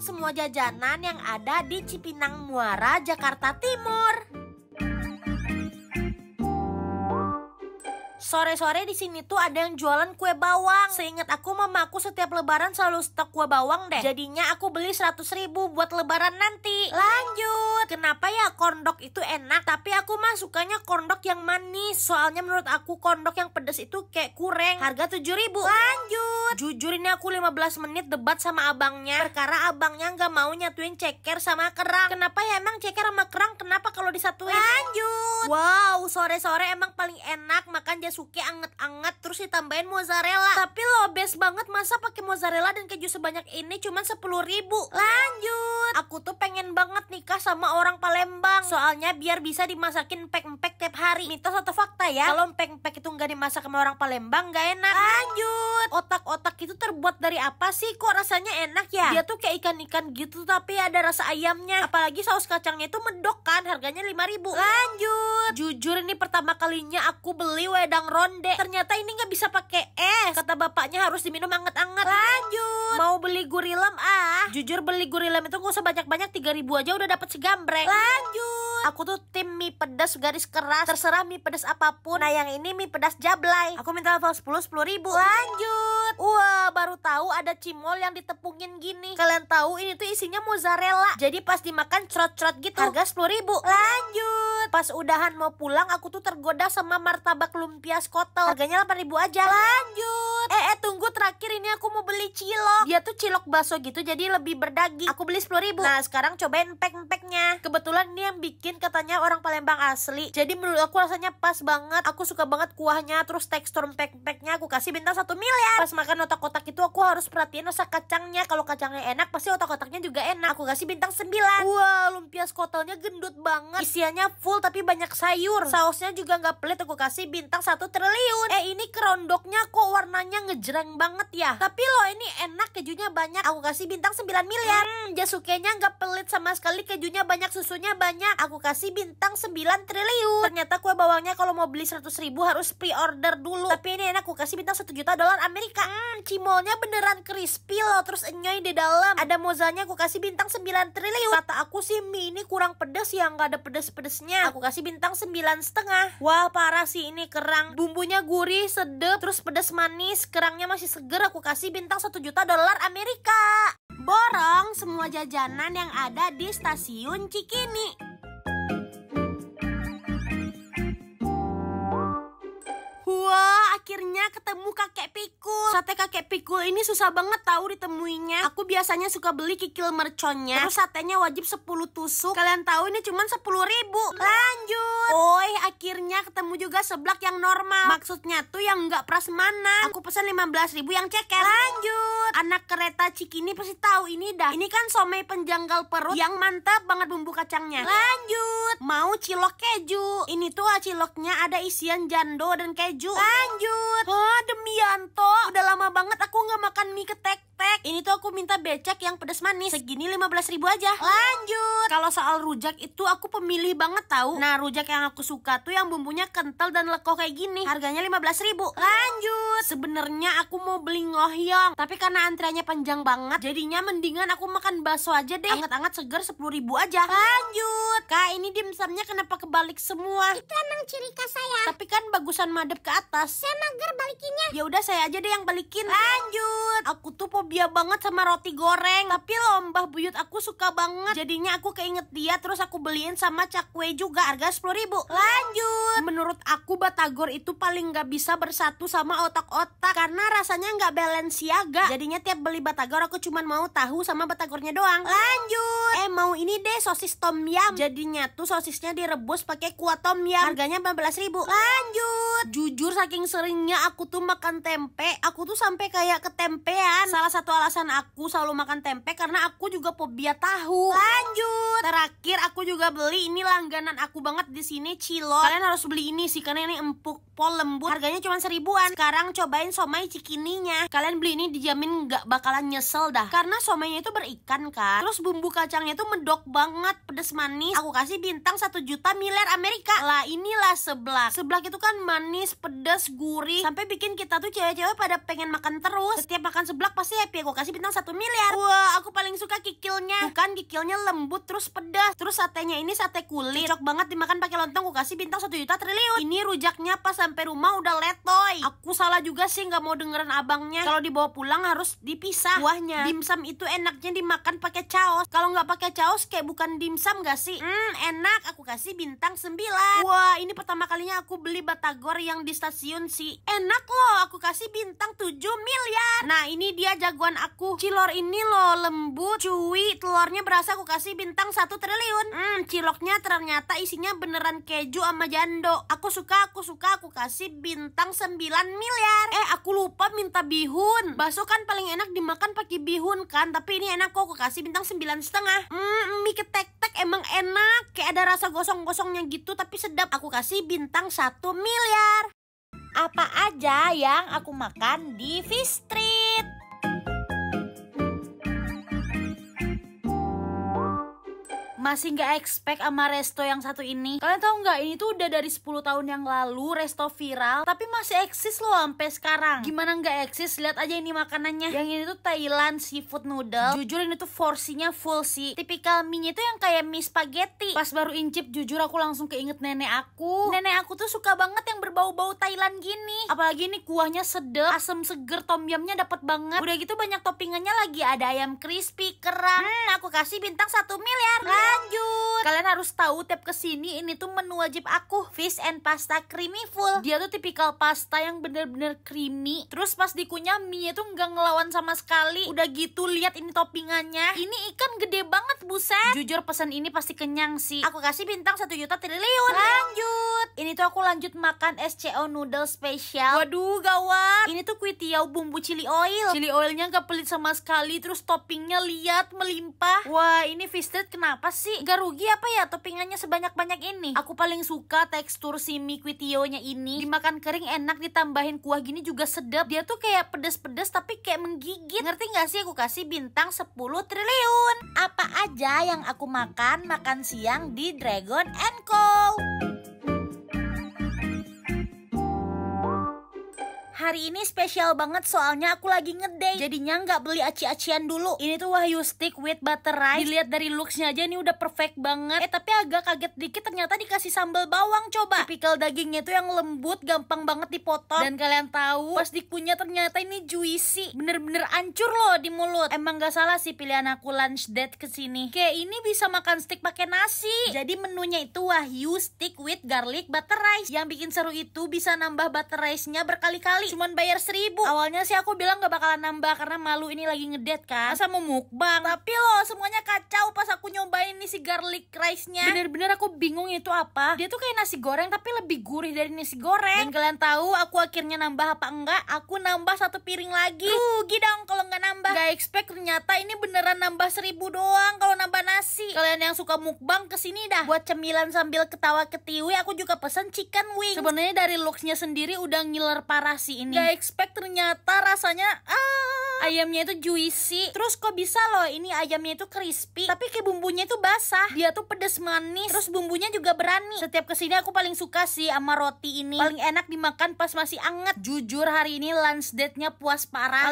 semua jajanan yang ada di Cipinang Muara, Jakarta Timur. Sore-sore di sini tuh ada yang jualan kue bawang. Seingat aku mama aku setiap lebaran selalu stok kue bawang deh. Jadinya aku beli 100 ribu buat lebaran nanti. Lanjut. Kenapa ya kondok itu enak? Tapi aku mah sukanya kondok yang manis. Soalnya menurut aku kondok yang pedas itu kayak kurang. Harga 7 ribu. Lanjut. Jujur ini aku 15 menit debat sama abangnya. Perkara abangnya nggak mau nyatuin ceker sama kerang. Kenapa ya emang ceker sama kerang? Kenapa kalau disatuin? Lanjut. Wow, sore-sore emang paling enak makan jas suke anget-anget terus ditambahin mozzarella. Tapi lo best banget masa pakai mozzarella dan keju sebanyak ini cuman 10 ribu. Lanjut. Aku tuh pengen banget nikah sama orang Palembang. Soalnya biar bisa dimasakin empek-empek tiap hari. Mitos atau fakta ya? Kalau empek-empek itu nggak dimasak sama orang Palembang nggak enak. Lanjut. Otak-otak itu terbuat dari apa sih? Kok rasanya enak ya? Dia tuh kayak ikan-ikan gitu tapi ada rasa ayamnya. Apalagi saus kacangnya itu medok kan harganya ribu Lanjut. Jujur ini pertama kalinya aku beli wedang ronde ternyata ini nggak bisa pakai es kata bapaknya harus diminum anget-anget lanjut mau beli gurilem ah jujur beli gurilem itu nggak usah banyak-banyak tiga ribu aja udah dapat segambreng lanjut Aku tuh tim mie pedas garis keras. Terserah mie pedas apapun. Nah yang ini mie pedas jablay. Aku minta level 10 10 ribu. Lanjut. Wah baru tahu ada cimol yang ditepungin gini. Kalian tahu ini tuh isinya mozzarella. Jadi pas dimakan crot-crot gitu. Harga 10 ribu. Lanjut. Pas udahan mau pulang aku tuh tergoda sama martabak lumpia skotel. Harganya 8 ribu aja. Lanjut. Eh, eh tunggu terakhir ini aku mau beli cilok. Dia tuh cilok bakso gitu jadi lebih berdaging. Aku beli 10 ribu. Nah sekarang cobain pack empeknya Kebetulan ini yang bikin bikin katanya orang Palembang asli. Jadi menurut aku rasanya pas banget. Aku suka banget kuahnya, terus tekstur pempek-pempeknya aku kasih bintang satu miliar. Pas makan otak-otak itu aku harus perhatiin rasa kacangnya. Kalau kacangnya enak, pasti otak-otaknya juga enak. Aku kasih bintang sembilan. wow, lumpia skotelnya gendut banget. Isiannya full tapi banyak sayur. Sausnya juga nggak pelit, aku kasih bintang satu triliun. Eh, ini kerondoknya kok warnanya ngejreng banget ya. Tapi loh ini enak, kejunya banyak. Aku kasih bintang sembilan miliar. Hmm, jasukenya nggak pelit sama sekali, kejunya banyak, susunya banyak. Aku kasih bintang 9 triliun. Ternyata kue bawangnya kalau mau beli 100 ribu harus pre-order dulu. Tapi ini enak, aku kasih bintang 1 juta dolar Amerika. Hmm, cimolnya beneran crispy loh, terus enyoy di dalam. Ada mozanya aku kasih bintang 9 triliun. Kata aku sih mie ini kurang pedes ya, nggak ada pedes-pedesnya. Aku kasih bintang 9 setengah. Wah, parah sih ini kerang. Bumbunya gurih, sedap, terus pedes manis. Kerangnya masih seger, aku kasih bintang 1 juta dolar Amerika. Borong semua jajanan yang ada di stasiun Cikini. akhirnya ketemu kakek pikul Sate kakek pikul ini susah banget tahu ditemuinya Aku biasanya suka beli kikil merconnya Terus satenya wajib 10 tusuk Kalian tahu ini cuma 10 ribu Lanjut Oi akhirnya ketemu juga seblak yang normal Maksudnya tuh yang nggak prasmanan Aku pesan 15 ribu yang ceker Lanjut kereta Cikini pasti tahu ini dah. Ini kan somai penjanggal perut yang mantap banget bumbu kacangnya. Lanjut, mau cilok keju. Ini tuh ciloknya ada isian jando dan keju. Lanjut. Wah, demi Yanto, udah lama banget aku nggak makan mie ketek tek. Ini tuh aku minta becek yang pedas manis. Segini 15 ribu aja. Lanjut. Kalau soal rujak itu aku pemilih banget tahu. Nah, rujak yang aku suka tuh yang bumbunya kental dan lekoh kayak gini. Harganya 15 ribu. Lanjut. Sebenarnya aku mau beli ngohyong, tapi karena antreannya antriannya panjang banget Jadinya mendingan aku makan bakso aja deh angkat-angkat seger 10 ribu aja Lanjut Kak ini dimsumnya kenapa kebalik semua Itu emang ciri khas saya Tapi kan bagusan madep ke atas Saya mager balikinnya Ya udah saya aja deh yang balikin Lanjut Aku tuh fobia banget sama roti goreng Tapi lomba buyut aku suka banget Jadinya aku keinget dia Terus aku beliin sama cakwe juga Harga 10 ribu oh. Lanjut Menurut aku batagor itu paling gak bisa bersatu sama otak-otak Karena rasanya gak balance siaga Jadinya tiap beli batagor, aku cuman mau tahu sama batagornya doang. Lanjut. Eh mau ini deh sosis tom yum. Jadinya tuh sosisnya direbus pakai kuah tom yum. Harganya 15 ribu. Lanjut. Jujur saking seringnya aku tuh makan tempe, aku tuh sampai kayak ketempean. Salah satu alasan aku selalu makan tempe karena aku juga pobia tahu. Lanjut. Terakhir aku juga beli ini langganan aku banget di sini cilo Kalian harus beli ini sih karena ini empuk, pol lembut. Harganya cuma seribuan. Sekarang cobain somai cikininya. Kalian beli ini dijamin nggak bakal bakalan nyesel dah Karena somenya itu berikan kan Terus bumbu kacangnya itu medok banget pedas manis Aku kasih bintang satu juta miliar Amerika Lah inilah seblak Seblak itu kan manis, pedas gurih Sampai bikin kita tuh cewek-cewek pada pengen makan terus Setiap makan seblak pasti happy Aku kasih bintang satu miliar Wah aku paling suka kikilnya Bukan kikilnya lembut terus pedas Terus satenya ini sate kulit Cocok banget dimakan pakai lontong Aku kasih bintang satu juta triliun Ini rujaknya pas sampai rumah udah letoy Aku salah juga sih nggak mau dengerin abangnya Kalau dibawa pulang harus dipilih misah buahnya. Dimsum itu enaknya dimakan pakai caos. Kalau nggak pakai caos kayak bukan dimsum gak sih? Hmm, enak. Aku kasih bintang 9. Wah, ini pertama kalinya aku beli batagor yang di stasiun sih. Enak loh, aku kasih bintang 7 miliar. Nah, ini dia jagoan aku. Cilor ini loh lembut, cuy. Telurnya berasa aku kasih bintang 1 triliun. Hmm, ciloknya ternyata isinya beneran keju sama jando. Aku suka, aku suka, aku kasih bintang 9 miliar. Eh, aku lupa minta bihun. Bakso kan paling enak di dimakan pakai bihun kan tapi ini enak kok aku kasih bintang sembilan setengah mm, mie ketek-tek emang enak kayak ada rasa gosong-gosongnya gitu tapi sedap aku kasih bintang satu miliar apa aja yang aku makan di fish street masih nggak expect sama resto yang satu ini. Kalian tahu nggak ini tuh udah dari 10 tahun yang lalu resto viral tapi masih eksis loh sampai sekarang. Gimana nggak eksis? Lihat aja ini makanannya. Yang ini tuh Thailand seafood noodle. Jujur ini tuh porsinya full sih. Tipikal mie itu yang kayak mie spaghetti. Pas baru incip jujur aku langsung keinget nenek aku. Nenek aku tuh suka banget yang berbau-bau Thailand gini. Apalagi ini kuahnya sedap asam seger, tom yumnya dapat banget. Udah gitu banyak toppingannya lagi ada ayam crispy, kerang. Hmm, aku kasih bintang satu miliar lanjut Kalian harus tahu tiap kesini ini tuh menu wajib aku Fish and pasta creamy full Dia tuh tipikal pasta yang bener-bener creamy Terus pas dikunyah mie tuh nggak ngelawan sama sekali Udah gitu lihat ini toppingannya Ini ikan gede banget buset Jujur pesan ini pasti kenyang sih Aku kasih bintang satu juta triliun Lanjut Ini tuh aku lanjut makan SCO noodle special Waduh gawat Ini tuh kuitiau bumbu chili oil Chili oilnya nggak pelit sama sekali Terus toppingnya lihat melimpah Wah ini fish street kenapa sih? Gak rugi apa ya toppingannya sebanyak-banyak ini? Aku paling suka tekstur si mie kwitionya ini. Dimakan kering enak, ditambahin kuah gini juga sedap. Dia tuh kayak pedes-pedes tapi kayak menggigit. Ngerti gak sih aku kasih bintang 10 triliun? Apa aja yang aku makan, makan siang di Dragon Co. hari ini spesial banget soalnya aku lagi ngedate. Jadinya nggak beli aci-acian dulu. Ini tuh Wahyu stick with butter rice. Dilihat dari looksnya aja ini udah perfect banget. Eh tapi agak kaget dikit ternyata dikasih sambal bawang coba. Tipikal dagingnya tuh yang lembut, gampang banget dipotong. Dan kalian tahu pas dikunyah ternyata ini juicy. Bener-bener ancur loh di mulut. Emang gak salah sih pilihan aku lunch date kesini. Kayak ini bisa makan stick pakai nasi. Jadi menunya itu Wahyu stick with garlic butter rice. Yang bikin seru itu bisa nambah butter rice-nya berkali-kali cuman bayar seribu Awalnya sih aku bilang gak bakalan nambah karena malu ini lagi ngedet kan Masa mau mukbang Tapi loh semuanya kacau pas aku nyobain nih si garlic rice-nya Bener-bener aku bingung itu apa Dia tuh kayak nasi goreng tapi lebih gurih dari nasi goreng Dan kalian tahu aku akhirnya nambah apa enggak Aku nambah satu piring lagi Rugi dong kalau nggak nambah Gak expect ternyata ini beneran nambah seribu doang kalau nambah nasi Kalian yang suka mukbang kesini dah Buat cemilan sambil ketawa ketiwi aku juga pesen chicken wing Sebenarnya dari looksnya sendiri udah ngiler parah sih ini Gak expect ternyata rasanya ah, Ayamnya itu juicy Terus kok bisa loh ini ayamnya itu crispy Tapi kayak bumbunya itu basah Dia tuh pedes manis Terus bumbunya juga berani Setiap kesini aku paling suka sih sama roti ini Paling enak dimakan pas masih anget Jujur hari ini lunch date-nya puas parah